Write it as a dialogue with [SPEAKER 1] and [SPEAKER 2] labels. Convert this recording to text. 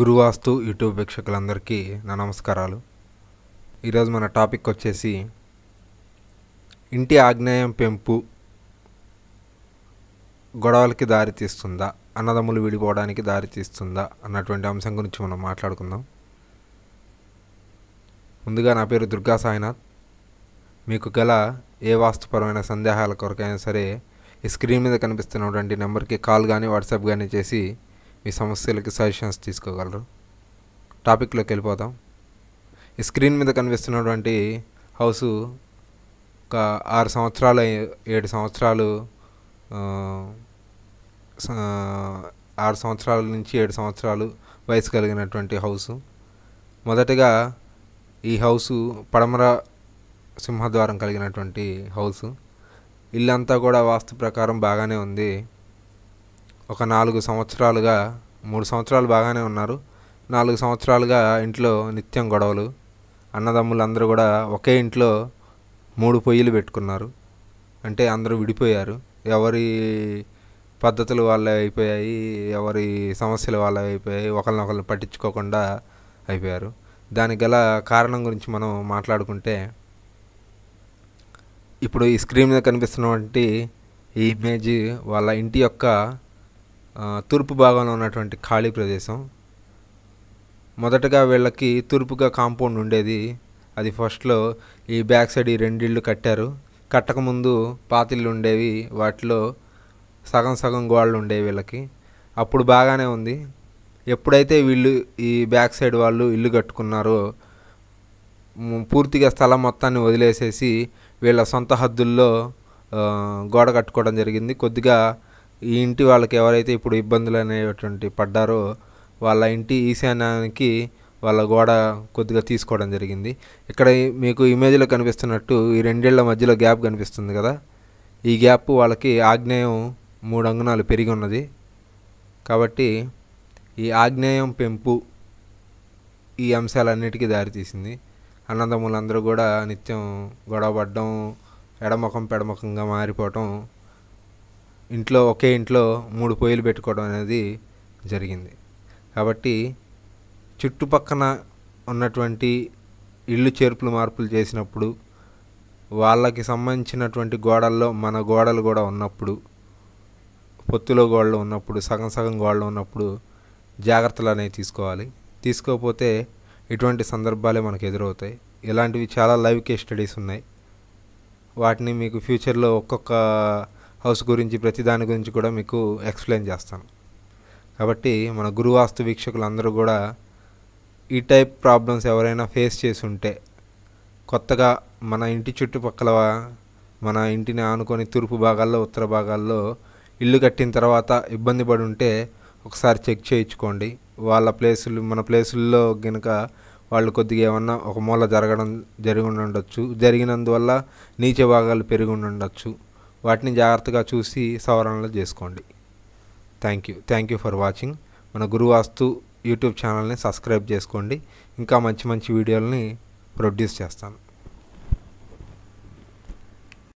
[SPEAKER 1] గురువాస్తు YouTube వీక్షకులందరికీ నా నమస్కారాలు ఈరోజు మన టాపిక్ వచ్చేసి ఇంటి ఆగ్నేయం పెంపు గొడవలకి దారి తీస్తుందా అన్నదమ్ములు విడిపోవడానికి దారి తీస్తుందా అన్నటువంటి అంశం గురించి మనం మాట్లాడుకుందాం ముందుగా నా పేరు దుర్గా సాయినాథ్ మీకు గల ఏ వాస్తుపరమైన సందేహాల కొరకైనా సరే ఈ స్క్రీన్ మీద కనిపిస్తున్నటువంటి నెంబర్కి కాల్ కానీ వాట్సాప్ కానీ చేసి మీ సమస్యలకి సజెషన్స్ తీసుకోగలరు టాపిక్లోకి వెళ్ళిపోదాం ఈ స్క్రీన్ మీద కనిపిస్తున్నటువంటి హౌసు ఒక ఆరు సంవత్సరాలు ఏడు సంవత్సరాలు ఆరు సంవత్సరాల నుంచి ఏడు సంవత్సరాలు వయసు కలిగినటువంటి హౌసు మొదటగా ఈ హౌసు పడమర సింహద్వారం కలిగినటువంటి హౌసు ఇల్లంతా కూడా వాస్తు ప్రకారం బాగానే ఉంది ఒక నాలుగు సంవత్సరాలుగా మూడు సంవత్సరాలు బాగానే ఉన్నారు నాలుగు సంవత్సరాలుగా ఇంట్లో నిత్యం గొడవలు అన్నదమ్ములందరూ కూడా ఒకే ఇంట్లో మూడు పొయ్యిలు పెట్టుకున్నారు అంటే అందరూ విడిపోయారు ఎవరి పద్ధతులు వాళ్ళ అయిపోయాయి ఎవరి సమస్యలు వాళ్ళ అయిపోయాయి ఒకరినొకరు పట్టించుకోకుండా అయిపోయారు దానికి గల కారణం గురించి మనం మాట్లాడుకుంటే ఇప్పుడు ఈ స్క్రీన్ మీద కనిపిస్తున్నటువంటి ఈ ఇమేజ్ వాళ్ళ ఇంటి యొక్క తూర్పు భాగంలో ఉన్నటువంటి ఖాళీ ప్రదేశం మొదటగా వీళ్ళకి తూర్పుగా కాంపౌండ్ ఉండేది అది ఫస్ట్లో ఈ బ్యాక్ సైడ్ ఈ రెండిళ్ళు కట్టారు కట్టకముందు పాతిళ్ళు ఉండేవి వాటిలో సగం సగం గోడలు ఉండేవి వీళ్ళకి అప్పుడు బాగానే ఉంది ఎప్పుడైతే వీళ్ళు ఈ బ్యాక్ సైడ్ వాళ్ళు ఇల్లు కట్టుకున్నారో పూర్తిగా స్థలం మొత్తాన్ని వదిలేసేసి వీళ్ళ సొంత హద్దుల్లో గోడ కట్టుకోవడం జరిగింది కొద్దిగా ఈ ఇంటి వాళ్ళకి ఎవరైతే ఇప్పుడు ఇబ్బందులు అనేటువంటి పడ్డారో వాళ్ళ ఇంటి ఈశాన్యానికి వాళ్ళ గోడ కొద్దిగా తీసుకోవడం జరిగింది ఇక్కడ మీకు ఇమేజ్లో కనిపిస్తున్నట్టు ఈ రెండేళ్ల మధ్యలో గ్యాప్ కనిపిస్తుంది కదా ఈ గ్యాప్ వాళ్ళకి ఆగ్నేయం మూడు అంగనాలు పెరిగి ఉన్నది కాబట్టి ఈ ఆగ్నేయం పెంపు ఈ అంశాలన్నిటికీ దారితీసింది అన్నదమ్ములందరూ కూడా నిత్యం పడడం ఎడమొఖం పెడమొఖంగా మారిపోవటం ఇంట్లో ఒకే ఇంట్లో మూడు పొయ్యిలు పెట్టుకోవడం అనేది జరిగింది కాబట్టి చుట్టుపక్కన ఉన్నటువంటి ఇల్లు చేర్పులు మార్పులు చేసినప్పుడు వాళ్ళకి సంబంధించినటువంటి గోడల్లో మన గోడలు కూడా ఉన్నప్పుడు పొత్తులో గోడలు ఉన్నప్పుడు సగం సగం గోడలు ఉన్నప్పుడు జాగ్రత్తలు అనేవి తీసుకోవాలి తీసుకోకపోతే ఇటువంటి సందర్భాలే మనకు ఎదురవుతాయి ఇలాంటివి చాలా లైవ్ కేస్ స్టడీస్ ఉన్నాయి వాటిని మీకు ఫ్యూచర్లో ఒక్కొక్క హౌస్ గురించి ప్రతి దాని గురించి కూడా మీకు ఎక్స్ప్లెయిన్ చేస్తాను కాబట్టి మన గురువాస్తు వీక్షకులందరూ కూడా ఈ టైప్ ప్రాబ్లమ్స్ ఎవరైనా ఫేస్ చేసి ఉంటే కొత్తగా మన ఇంటి చుట్టుపక్కల మన ఇంటిని ఆనుకొని తూర్పు భాగాల్లో ఉత్తర భాగాల్లో ఇల్లు కట్టిన తర్వాత ఇబ్బంది పడి ఉంటే ఒకసారి చెక్ చేయించుకోండి వాళ్ళ ప్లేసులు మన ప్లేసుల్లో కనుక వాళ్ళు కొద్దిగా ఏమన్నా ఒక మూల జరగడం జరిగి ఉండొచ్చు జరిగినందువల్ల నీచ భాగాలు పెరిగి ఉండొచ్చు వాటిని జాగ్రత్తగా చూసి సవరణలు చేసుకోండి thank you thank you for watching మన గురువాస్తు యూట్యూబ్ ఛానల్ని సబ్స్క్రైబ్ చేసుకోండి ఇంకా మంచి మంచి వీడియోలని ప్రొడ్యూస్ చేస్తాను